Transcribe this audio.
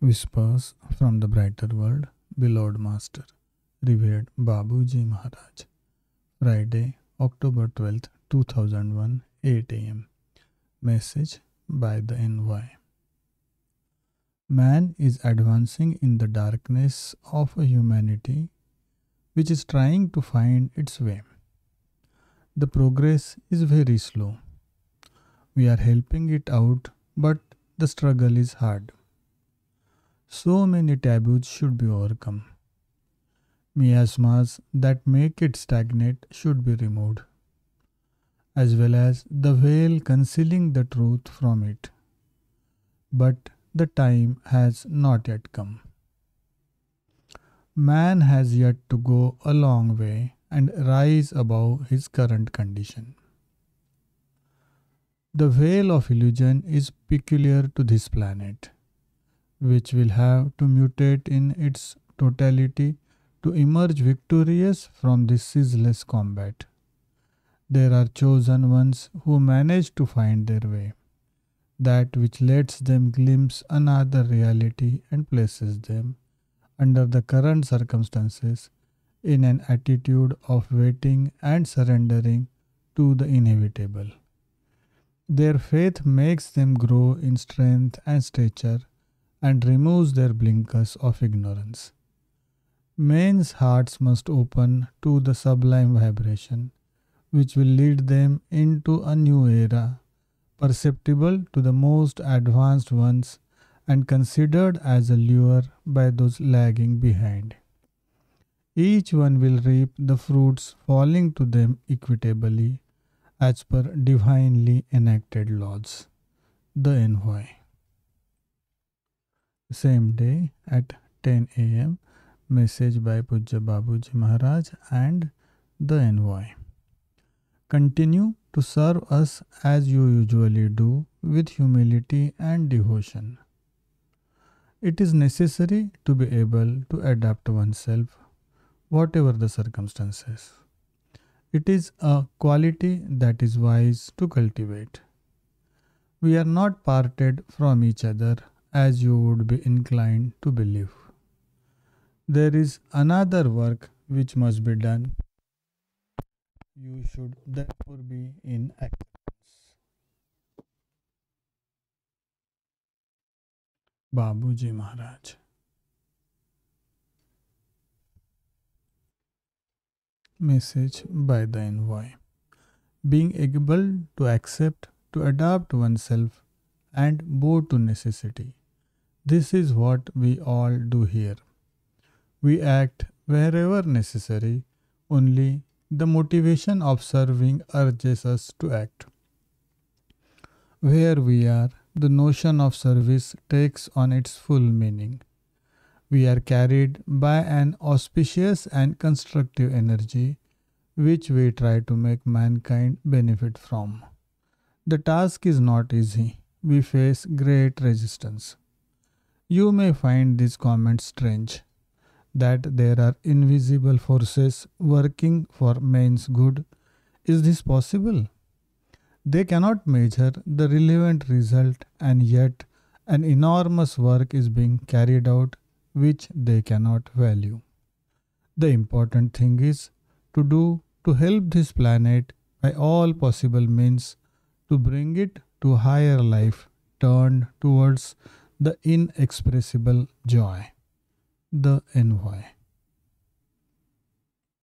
Whispers from the Brighter World, Beloved Master, Revered Babuji Maharaj. Friday, October 12, 2001, 8 am. Message by the Envoy. Man is advancing in the darkness of a humanity which is trying to find its way. The progress is very slow. We are helping it out, but the struggle is hard so many taboos should be overcome. Miasmas that make it stagnant should be removed, as well as the veil concealing the truth from it. But the time has not yet come. Man has yet to go a long way and rise above his current condition. The veil of illusion is peculiar to this planet which will have to mutate in its totality to emerge victorious from this ceaseless combat. There are chosen ones who manage to find their way, that which lets them glimpse another reality and places them, under the current circumstances, in an attitude of waiting and surrendering to the inevitable. Their faith makes them grow in strength and stature and removes their blinkers of ignorance. Men's hearts must open to the sublime vibration, which will lead them into a new era, perceptible to the most advanced ones and considered as a lure by those lagging behind. Each one will reap the fruits falling to them equitably as per divinely enacted laws. The Envoy. Same day at 10 am, message by Pujya Babuji Maharaj and the envoy. Continue to serve us as you usually do with humility and devotion. It is necessary to be able to adapt oneself, whatever the circumstances. It is a quality that is wise to cultivate. We are not parted from each other as you would be inclined to believe. There is another work which must be done. You should therefore be in acceptance. Babuji Maharaj. Message by the envoy. Being able to accept, to adapt oneself and bow to necessity. This is what we all do here. We act wherever necessary, only the motivation of serving urges us to act. Where we are, the notion of service takes on its full meaning. We are carried by an auspicious and constructive energy which we try to make mankind benefit from. The task is not easy, we face great resistance. You may find this comment strange that there are invisible forces working for man's good. Is this possible? They cannot measure the relevant result, and yet an enormous work is being carried out which they cannot value. The important thing is to do to help this planet by all possible means to bring it to higher life turned towards the inexpressible joy, the envoy.